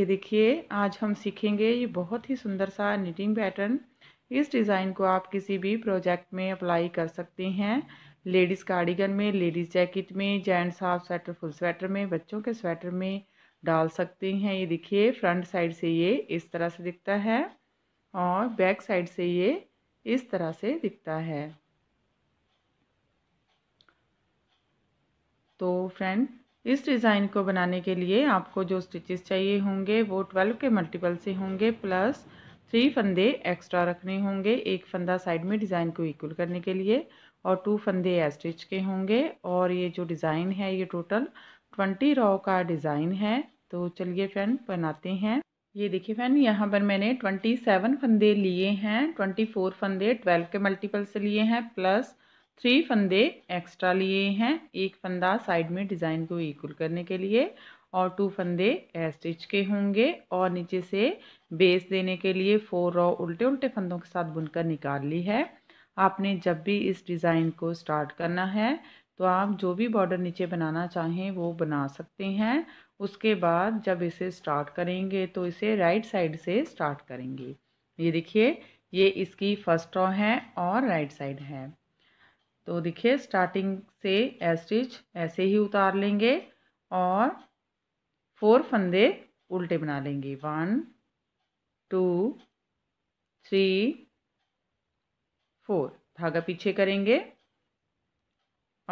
ये देखिए आज हम सीखेंगे ये बहुत ही सुंदर सा निटिंग पैटर्न इस डिज़ाइन को आप किसी भी प्रोजेक्ट में अप्लाई कर सकते हैं लेडीज़ कार्डिगन में लेडीज़ जैकेट में gents half sweater full sweater में बच्चों के स्वेटर में डाल सकते हैं ये देखिए फ्रंट साइड से ये इस तरह से दिखता है और बैक साइड से ये इस तरह से दिखता है तो फ्रेंड इस डिज़ाइन को बनाने के लिए आपको जो स्टिचेस चाहिए होंगे वो ट्वेल्व के मल्टीपल से होंगे प्लस थ्री फंदे एक्स्ट्रा रखने होंगे एक फंदा साइड में डिज़ाइन को इक्वल करने के लिए और टू फंदे एस्टिच के होंगे और ये जो डिज़ाइन है ये टोटल ट्वेंटी रॉ का डिज़ाइन है तो चलिए फ्रेंड बनाते हैं ये देखिए फ्रेंड यहाँ पर मैंने ट्वेंटी सेवन फंदे लिए हैं ट्वेंटी फोर फंदे ट्वेल्व के मल्टीपल से लिए हैं प्लस थ्री फंदे एक्स्ट्रा लिए हैं एक फंदा साइड में डिज़ाइन को इक्वल करने के लिए और टू फंदे स्टिच के होंगे और नीचे से बेस देने के लिए फोर रॉ उल्टे उल्टे फंदों के साथ बुनकर निकाल ली है आपने जब भी इस डिज़ाइन को स्टार्ट करना है तो आप जो भी बॉर्डर नीचे बनाना चाहें वो बना सकते हैं उसके बाद जब इसे स्टार्ट करेंगे तो इसे राइट साइड से स्टार्ट करेंगे ये देखिए ये इसकी फर्स्ट रॉ है और राइट साइड है तो देखिए स्टार्टिंग से एस्टिच ऐसे ही उतार लेंगे और फोर फंदे उल्टे बना लेंगे वन टू थ्री फोर धागा पीछे करेंगे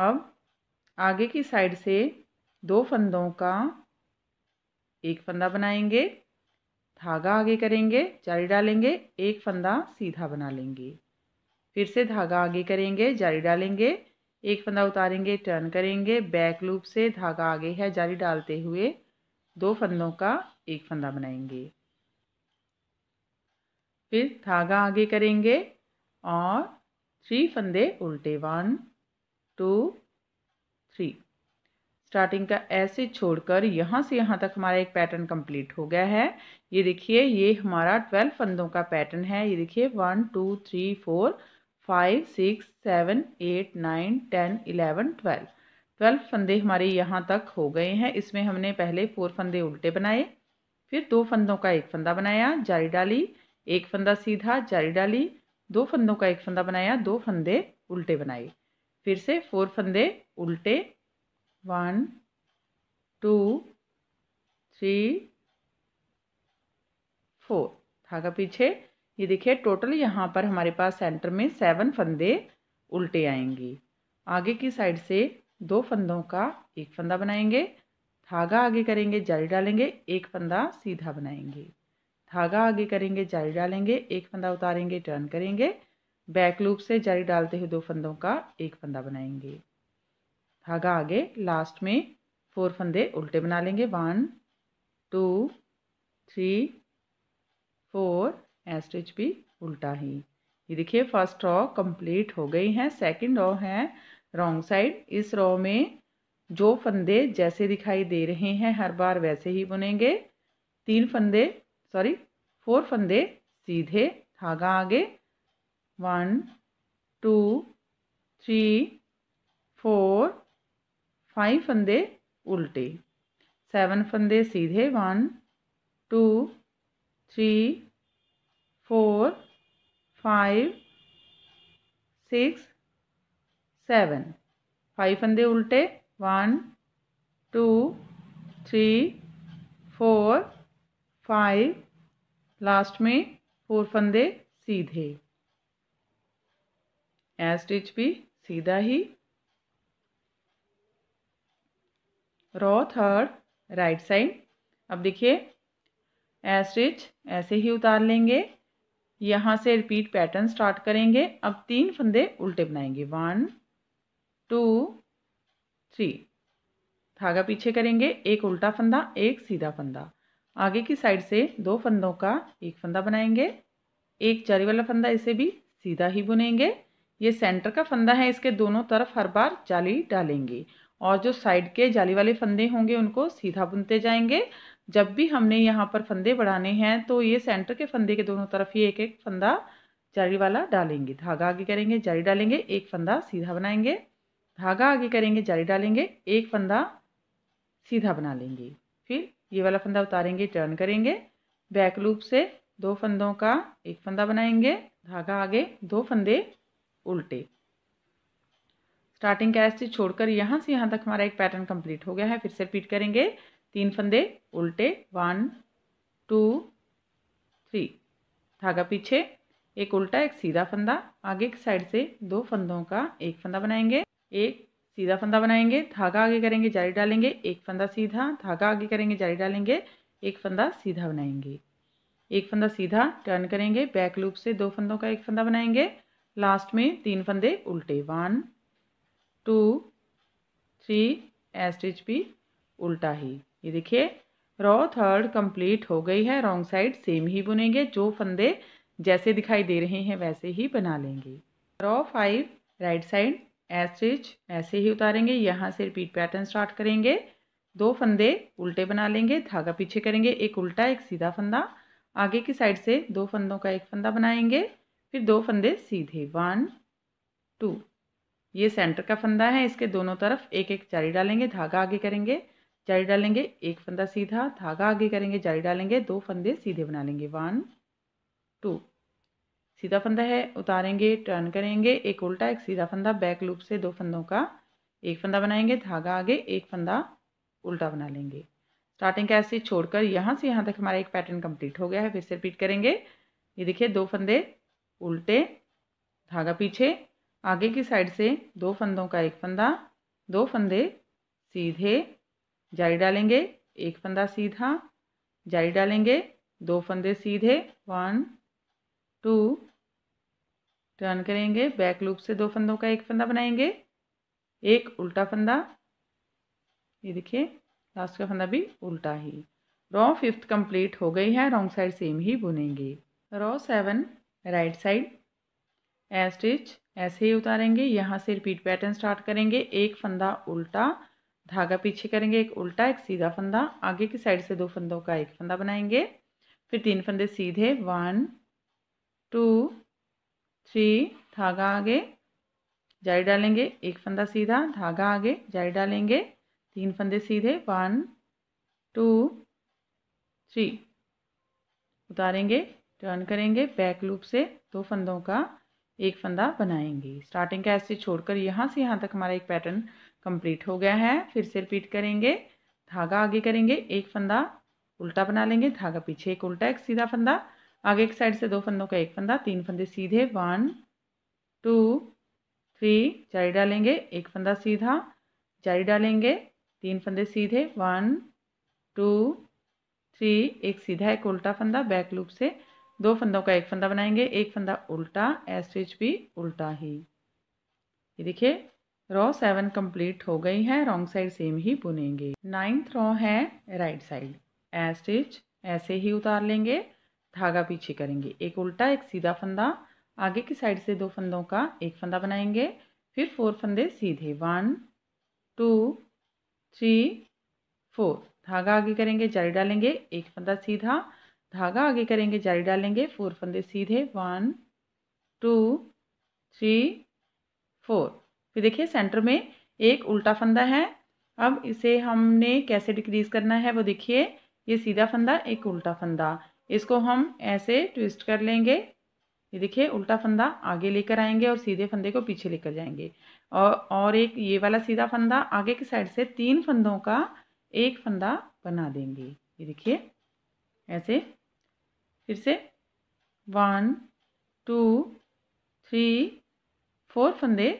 अब आगे की साइड से दो फंदों का एक फंदा बनाएंगे धागा आगे करेंगे जाली डालेंगे एक फंदा सीधा बना लेंगे फिर से धागा आगे करेंगे जारी डालेंगे एक फंदा उतारेंगे टर्न करेंगे बैक लूप से धागा आगे है जारी डालते हुए दो फंदों का एक फंदा बनाएंगे फिर धागा आगे करेंगे और थ्री फंदे उल्टे वन टू थ्री स्टार्टिंग का ऐसे छोड़कर यहाँ से यहाँ तक हमारा एक पैटर्न कंप्लीट हो गया है ये देखिए ये हमारा ट्वेल्व फंदों का पैटर्न है ये देखिए one two three four five six seven eight nine ten eleven twelve twelve फंदे हमारे यहाँ तक हो गए हैं इसमें हमने पहले फोर फंदे उल्टे बनाए फिर दो फंदों का एक फंदा बनाया जारी डाली एक फंदा सीधा जारी डाली दो फंदों का एक फंदा बनाया दो फंदे उल्टे बनाए फिर से फोर फंदे उल्टे वन टू थ्री फोर धागा पीछे ये देखिए टोटल यहाँ पर हमारे पास सेंटर में सेवन फंदे उल्टे आएंगे आगे की साइड से दो फंदों का एक फंदा बनाएंगे धागा आगे करेंगे जाली डालेंगे एक फंदा सीधा बनाएंगे धागा आगे करेंगे जाली डालेंगे एक फंदा उतारेंगे टर्न करेंगे बैक लूप से जाली डालते हुए दो फंदों का एक फंदा बनाएंगे धागा आगे लास्ट में फोर फंदे उल्टे बना लेंगे one two three four a stitch भी उल्टा ही ये देखिए फर्स्ट रॉ कंप्लीट हो गई है सेकंड रॉ है रॉन्ग साइड इस रॉ में जो फंदे जैसे दिखाई दे रहे हैं हर बार वैसे ही बुनेंगे तीन फंदे सॉरी फोर फंदे सीधे धागा आगे one two three four five फंदे उल्टे सेवन फंदे सीधे one two three four five six seven five फंदे उल्टे one two three four five last में फोर फंदे सीधे ए स्टिच भी सीधा ही रॉ थर्ड राइट साइड अब देखिए ए स्टिच ऐसे ही उतार लेंगे यहाँ से रिपीट पैटर्न स्टार्ट करेंगे अब तीन फंदे उल्टे बनाएंगे वन टू थ्री धागा पीछे करेंगे एक उल्टा फंदा एक सीधा फंदा आगे की साइड से दो फंदों का एक फंदा बनाएंगे एक चरी वाला फंदा इसे भी सीधा ही बुनेंगे ये सेंटर का फंदा है इसके दोनों तरफ हर बार जाली डालेंगे और जो साइड के जाली वाले फंदे होंगे उनको सीधा बुनते जाएंगे जब भी हमने यहाँ पर फंदे बढ़ाने हैं तो ये सेंटर के फंदे के दोनों तरफ ही एक एक फंदा जाली वाला डालेंगे धागा आगे करेंगे जाली डालेंगे एक फंदा सीधा बनाएंगे धागा आगे करेंगे जाली डालेंगे एक फंदा सीधा बना लेंगे फिर ये वाला फंदा उतारेंगे टर्न करेंगे बैक लूप से दो फंदों का एक फंदा बनाएंगे धागा आगे दो फंदे उल्टे स्टार्टिंग का से छोड़कर यहाँ से यहाँ तक हमारा एक पैटर्न कंप्लीट हो गया है फिर से रिपीट करेंगे तीन फंदे उल्टे वन टू थ्री धागा पीछे एक उल्टा एक सीधा फंदा आगे की साइड से दो फंदों का एक फंदा बनाएंगे एक सीधा फंदा बनाएंगे धागा आगे करेंगे जारी डालेंगे एक फंदा सीधा धागा आगे करेंगे जारी डालेंगे एक फंदा सीधा बनाएंगे एक फंदा सीधा टर्न करेंगे बैक लूप से दो फंदों का एक फंदा बनाएंगे लास्ट में तीन फंदे उल्टे वन टू थ्री एस भी उल्टा ही ये देखिए रॉ थर्ड कंप्लीट हो गई है रॉन्ग साइड सेम ही बुनेंगे जो फंदे जैसे दिखाई दे रहे हैं वैसे ही बना लेंगे रॉ फाइव राइट साइड एस ऐसे ही उतारेंगे यहाँ से रिपीट पैटर्न स्टार्ट करेंगे दो फंदे उल्टे बना लेंगे धागा पीछे करेंगे एक उल्टा एक सीधा फंदा आगे की साइड से दो फंदों का एक फंदा बनाएंगे फिर दो फंदे सीधे वन टू ये सेंटर का फंदा है इसके दोनों तरफ एक एक जारी डालेंगे धागा आगे करेंगे जारी डालेंगे एक फंदा सीधा धागा आगे करेंगे जारी डालेंगे दो फंदे सीधे बना लेंगे वन टू सीधा फंदा है उतारेंगे टर्न करेंगे एक उल्टा एक सीधा फंदा बैक लूप से दो फंदों का एक फंदा बनाएंगे धागा आगे एक फंदा उल्टा बना लेंगे स्टार्टिंग कैसे छोड़कर यहाँ से यहाँ तक हमारा एक पैटर्न कंप्लीट हो गया है फिर से रिपीट करेंगे ये देखिए दो फंदे उल्टे धागा पीछे आगे की साइड से दो फंदों का एक फंदा दो फंदे सीधे जारी डालेंगे एक फंदा सीधा जारी डालेंगे दो फंदे सीधे वन टू टर्न करेंगे बैक लूप से दो फंदों का एक फंदा बनाएंगे एक उल्टा फंदा ये देखिए लास्ट का फंदा भी उल्टा ही रॉ फिफ्थ कंप्लीट हो गई है रॉन्ग साइड सेम ही बुनेंगे row seven right side a stitch ऐसे ही उतारेंगे यहाँ से रिपीट पैटर्न स्टार्ट करेंगे एक फंदा उल्टा धागा पीछे करेंगे एक उल्टा एक सीधा फंदा आगे की साइड से दो फंदों का एक फंदा बनाएंगे फिर तीन फंदे सीधे वन टू थ्री धागा आगे जारी डालेंगे एक फंदा सीधा धागा आगे जारी डालेंगे तीन फंदे सीधे वन टू थ्री उतारेंगे टर्न करेंगे बैक लूप से दो फंदों का एक फंदा बनाएंगे स्टार्टिंग का ऐसे छोड़कर यहाँ से यहाँ तक हमारा एक पैटर्न कंप्लीट हो गया है फिर से रिपीट करेंगे धागा आगे करेंगे एक फंदा उल्टा बना लेंगे धागा पीछे एक उल्टा एक सीधा फंदा आगे एक साइड से दो फंदों का एक फंदा तीन फंदे सीधे वन टू थ्री जारी डालेंगे एक फंदा सीधा जारी डालेंगे तीन फंदे सीधे वन टू थ्री एक सीधा एक उल्टा फंदा बैक लूप से दो फंदों का एक फंदा बनाएंगे एक फंदा उल्टा एस भी उल्टा ही ये देखिए रॉ सेवन कंप्लीट हो गई है रॉन्ग साइड सेम ही बुनेंगे नाइन्थ रॉ है राइट साइड ए ऐसे ही उतार लेंगे धागा पीछे करेंगे एक उल्टा एक सीधा फंदा आगे की साइड से दो फंदों का एक फंदा बनाएंगे फिर फोर फंदे सीधे वन टू थ्री फोर धागा आगे करेंगे जारी डालेंगे एक फंदा सीधा धागा आगे करेंगे जारी डालेंगे फोर फंदे सीधे वन टू थ्री फोर फिर देखिए सेंटर में एक उल्टा फंदा है अब इसे हमने कैसे डिक्रीज करना है वो देखिए ये सीधा फंदा एक उल्टा फंदा इसको हम ऐसे ट्विस्ट कर लेंगे ये देखिए उल्टा फंदा आगे लेकर आएंगे और सीधे फंदे को पीछे लेकर जाएंगे और और एक ये वाला सीधा फंदा आगे की साइड से तीन फंदों का एक फंदा बना देंगे ये देखिए ऐसे फिर से वन टू थ्री फोर फंदे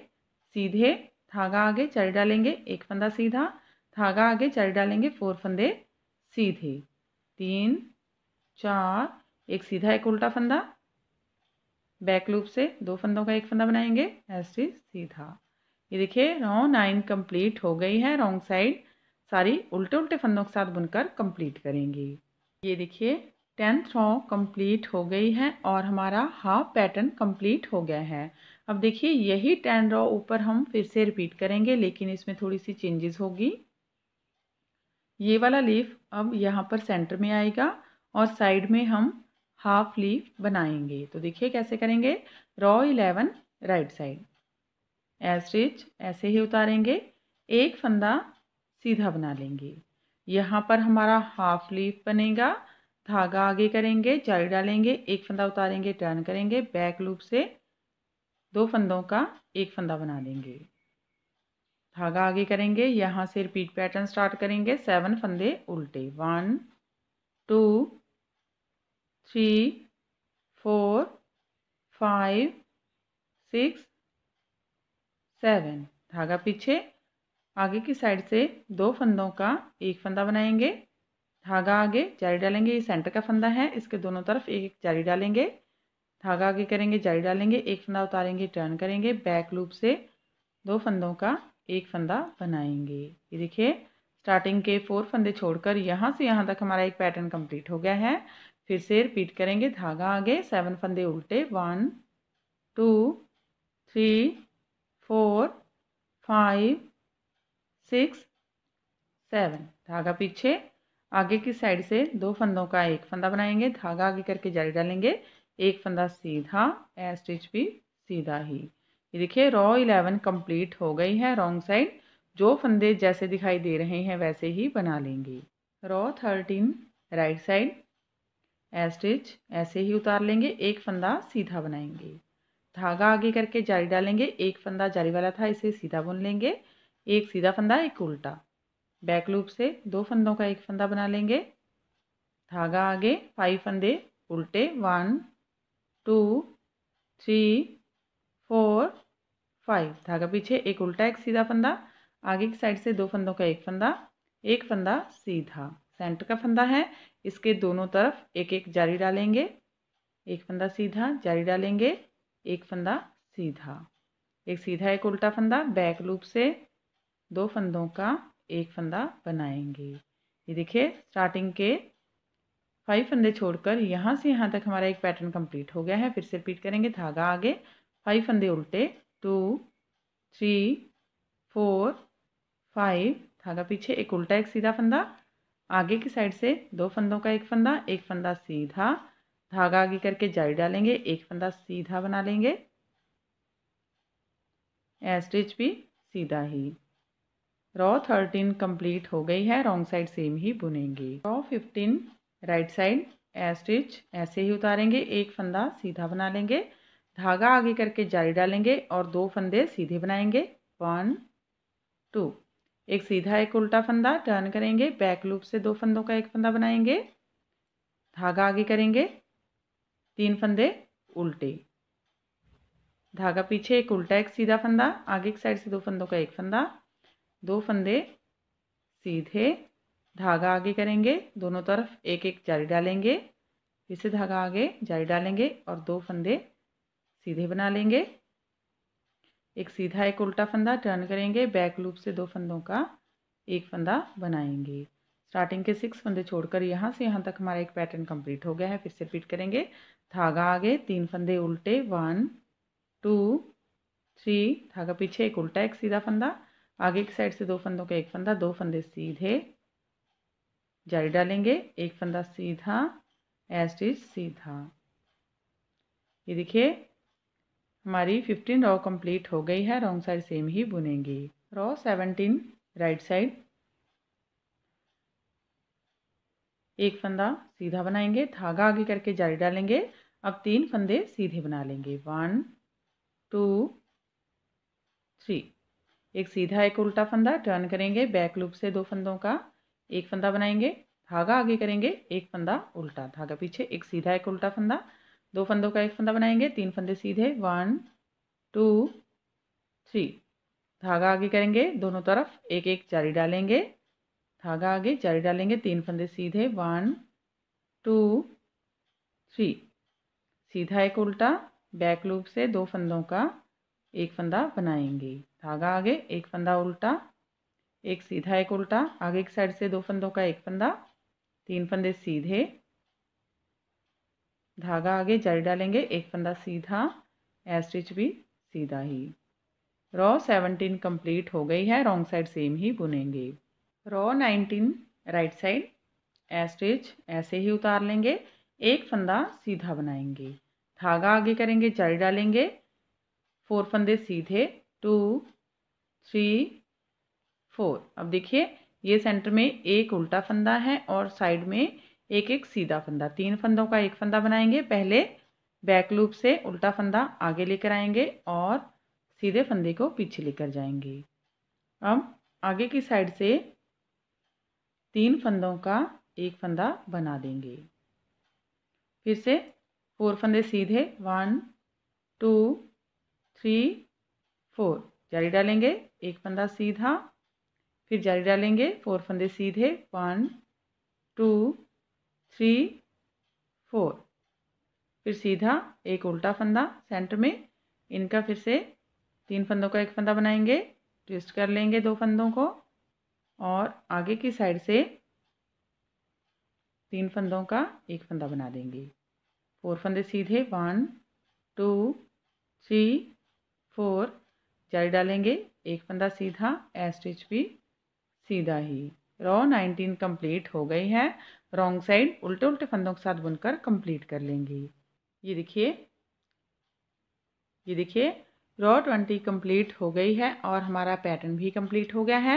सीधे धागा आगे चल डालेंगे एक फंदा सीधा धागा आगे चल डालेंगे फोर फंदे सीधे तीन चार एक सीधा एक उल्टा फंदा बैक लूप से दो फंदों का एक फंदा बनाएंगे ऐसे सीधा ये देखिए रौ नाइन कंप्लीट हो गई है रॉन्ग साइड सारी उल्टे उल्टे फंदों के साथ बुनकर कंप्लीट करेंगे ये देखिए टेंथ रॉ कंप्लीट हो गई है और हमारा हाफ पैटर्न कंप्लीट हो गया है अब देखिए यही टेन रॉ ऊपर हम फिर से रिपीट करेंगे लेकिन इसमें थोड़ी सी चेंजेस होगी ये वाला लीफ अब यहाँ पर सेंटर में आएगा और साइड में हम हाफ लीफ बनाएंगे तो देखिए कैसे करेंगे रॉ इलेवन राइट साइड रिच ऐसे ही उतारेंगे एक फंदा सीधा बना लेंगे यहाँ पर हमारा हाफ लीफ बनेगा धागा आगे करेंगे जाली डालेंगे एक फंदा उतारेंगे टर्न करेंगे बैक लूप से दो फंदों का एक फंदा बना देंगे धागा आगे करेंगे यहाँ से रिपीट पैटर्न स्टार्ट करेंगे सेवन फंदे उल्टे one two three four five six seven धागा पीछे आगे की साइड से दो फंदों का एक फंदा बनाएंगे धागा आगे जारी डालेंगे ये सेंटर का फंदा है इसके दोनों तरफ एक एक जारी डालेंगे धागा आगे करेंगे जारी डालेंगे एक फंदा उतारेंगे टर्न करेंगे बैक लूप से दो फंदों का एक फंदा बनाएंगे ये देखिए स्टार्टिंग के फोर फंदे छोड़कर यहाँ से यहाँ तक हमारा एक पैटर्न कंप्लीट हो गया है फिर से रिपीट करेंगे धागा आगे सेवन फंदे उल्टे one two three four five six seven धागा पीछे आगे की साइड से दो फंदों का एक फंदा बनाएंगे धागा आगे करके जारी डालेंगे एक फंदा सीधा ए स्टिच भी सीधा ही ये देखिए रॉ इलेवन कंप्लीट हो गई है रॉन्ग साइड जो फंदे जैसे दिखाई दे रहे हैं वैसे ही बना लेंगे row thirteen right side a stitch ऐसे ही उतार लेंगे एक फंदा सीधा बनाएंगे धागा आगे करके जारी डालेंगे एक फंदा जारी वाला था इसे सीधा बुन लेंगे एक सीधा फंदा एक उल्टा बैक लूप से दो फंदों का एक फंदा बना लेंगे धागा आगे फाइव फंदे उल्टे one two three four five धागा पीछे एक उल्टा एक सीधा फंदा आगे की साइड से दो फंदों का एक फंदा एक फंदा सीधा सेंटर का फंदा है इसके दोनों तरफ एक एक जारी डालेंगे एक फंदा सीधा जारी डालेंगे एक फंदा सीधा एक सीधा एक उल्टा फंदा बैक लूप से दो फंदों का एक फंदा बनाएंगे ये देखिए स्टार्टिंग के फाइव फंदे छोड़कर यहाँ से यहाँ तक हमारा एक पैटर्न कंप्लीट हो गया है फिर से रिपीट करेंगे धागा आगे फाइव फंदे उल्टे टू थ्री फोर फाइव धागा पीछे एक उल्टा एक सीधा फंदा आगे की साइड से दो फंदों का एक फंदा एक फंदा सीधा धागा आगे करके जाली डालेंगे एक फंदा सीधा बना लेंगे स्टिच भी सीधा ही रॉ थर्टीन कंप्लीट हो गई है रॉन्ग साइड सेम ही बुनेंगे row fifteen right side a stitch ऐसे ही उतारेंगे एक फंदा सीधा बना लेंगे धागा आगे करके जारी डालेंगे और दो फंदे सीधे बनाएंगे वन टू एक सीधा एक उल्टा फंदा टर्न करेंगे बैक लूप से दो फंदों का एक फंदा बनाएंगे धागा आगे करेंगे तीन फंदे उल्टे धागा पीछे एक उल्टा एक सीधा फंदा आगे एक साइड से दो फंदों का एक फंदा दो फंदे सीधे धागा आगे करेंगे दोनों तरफ एक एक जारी डालेंगे फिर से धागा आगे जारी डालेंगे और दो फंदे सीधे बना लेंगे एक सीधा एक उल्टा फंदा टर्न करेंगे बैक लूप से दो फंदों का एक फंदा बनाएंगे स्टार्टिंग के सिक्स फंदे छोड़कर यहाँ से यहाँ तक हमारा एक पैटर्न कंप्लीट हो गया है फिर से रिपीट करेंगे धागा आगे तीन फंदे उल्टे वन टू थ्री धागा पीछे एक उल्टा एक सीधा फंदा आगे की साइड से दो फंदों का एक फंदा दो फंदे सीधे जारी डालेंगे एक फंदा सीधा एज स्टिच सीधा ये देखिए हमारी फिफ्टीन रॉ कंप्लीट हो गई है रॉन्ग साइड सेम ही बुनेंगे रॉ सेवनटीन राइट साइड एक फंदा सीधा बनाएंगे धागा आगे करके जारी डालेंगे अब तीन फंदे सीधे बना लेंगे वन टू थ्री एक सीधा एक उल्टा फंदा टर्न करेंगे बैक लूप से दो फंदों का एक फंदा बनाएंगे धागा आगे करेंगे एक फंदा उल्टा धागा पीछे एक सीधा एक उल्टा फंदा दो फंदों का एक फंदा बनाएंगे तीन फंदे सीधे वन टू थ्री धागा आगे करेंगे दोनों तरफ एक एक चारी डालेंगे धागा आगे चारी डालेंगे तीन फंदे सीधे वन टू थ्री सीधा एक उल्टा बैक लूप से दो फंदों का एक फंदा बनाएंगे धागा आगे एक फंदा उल्टा एक सीधा एक उल्टा आगे एक साइड से दो फंदों का एक फंदा तीन फंदे सीधे धागा आगे जारी डालेंगे एक फंदा सीधा एस्टिच भी सीधा ही रॉ सेवनटीन कंप्लीट हो गई है रॉन्ग साइड सेम ही बुनेंगे row nineteen right side a stitch ऐसे ही उतार लेंगे एक फंदा सीधा बनाएंगे धागा आगे करेंगे जारी डालेंगे फोर फंदे सीधे टू थ्री फोर अब देखिए ये सेंटर में एक उल्टा फंदा है और साइड में एक एक सीधा फंदा तीन फंदों का एक फंदा बनाएंगे पहले बैक लूप से उल्टा फंदा आगे लेकर आएंगे और सीधे फंदे को पीछे लेकर जाएंगे अब आगे की साइड से तीन फंदों का एक फंदा बना देंगे फिर से फोर फंदे सीधे वन टू थ्री फोर जारी डालेंगे एक फंदा सीधा फिर जारी डालेंगे फोर फंदे सीधे वन टू थ्री फोर फिर सीधा एक उल्टा फंदा सेंटर में इनका फिर से तीन फंदों का एक फंदा बनाएंगे ट्विस्ट कर लेंगे दो फंदों को और आगे की साइड से तीन फंदों का एक फंदा बना देंगे फोर फंदे सीधे वन टू थ्री फोर जारी डालेंगे एक फंदा सीधा ए स्टिच भी सीधा ही रॉ नाइनटीन कंप्लीट हो गई है रॉन्ग साइड उल्टे उल्टे फंदों के साथ बुनकर कंप्लीट कर लेंगे ये देखिए ये देखिए रॉ ट्वेंटी कंप्लीट हो गई है और हमारा पैटर्न भी कंप्लीट हो गया है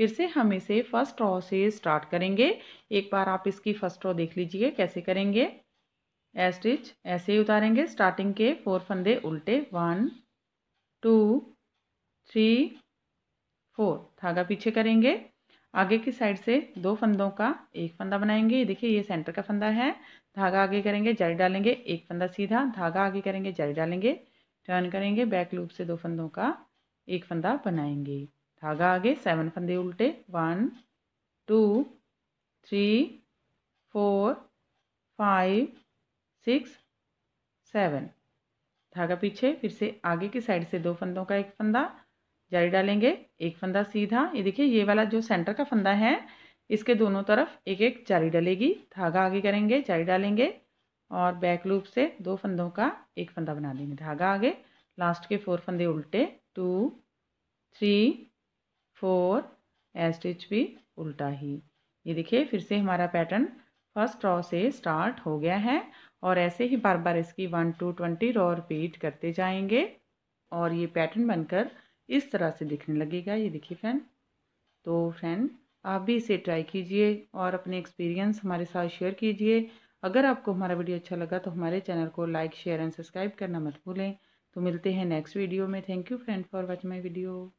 फिर से हम इसे फर्स्ट रॉ से स्टार्ट करेंगे एक बार आप इसकी फर्स्ट रॉ देख लीजिए कैसे करेंगे ए स्टिच ऐसे ही उतारेंगे स्टार्टिंग के फोर फंदे उल्टे वन टू थ्री फोर धागा पीछे करेंगे आगे की साइड से दो फंदों का एक फंदा बनाएंगे ये देखिए ये सेंटर का फंदा है धागा आगे करेंगे जाली डालेंगे एक फंदा सीधा धागा आगे करेंगे जाली डालेंगे टर्न करेंगे बैक लूप से दो फंदों का एक फंदा बनाएंगे धागा आगे सेवन फंदे उल्टे one two three four five six seven धागा पीछे फिर से आगे की साइड से दो फंदों का एक फंदा जारी डालेंगे एक फंदा सीधा ये देखिए ये वाला जो सेंटर का फंदा है इसके दोनों तरफ एक एक जारी डलेगी धागा आगे करेंगे जारी डालेंगे और बैक लूप से दो फंदों का एक फंदा बना देंगे धागा आगे लास्ट के फोर फंदे उल्टे टू थ्री फोर एस्टिच भी उल्टा ही ये देखिए फिर से हमारा पैटर्न फर्स्ट रॉ से स्टार्ट हो गया है और ऐसे ही बार बार इसकी one to twenty row repeat करते जाएंगे और ये पैटर्न बनकर इस तरह से दिखने लगेगा ये देखिए फ्रेंड तो फ्रेंड आप भी इसे ट्राई कीजिए और अपने एक्सपीरियंस हमारे साथ शेयर कीजिए अगर आपको हमारा वीडियो अच्छा लगा तो हमारे चैनल को लाइक शेयर एंड सब्सक्राइब करना मत भूलें तो मिलते हैं नेक्स्ट वीडियो में thank you friend for watch my video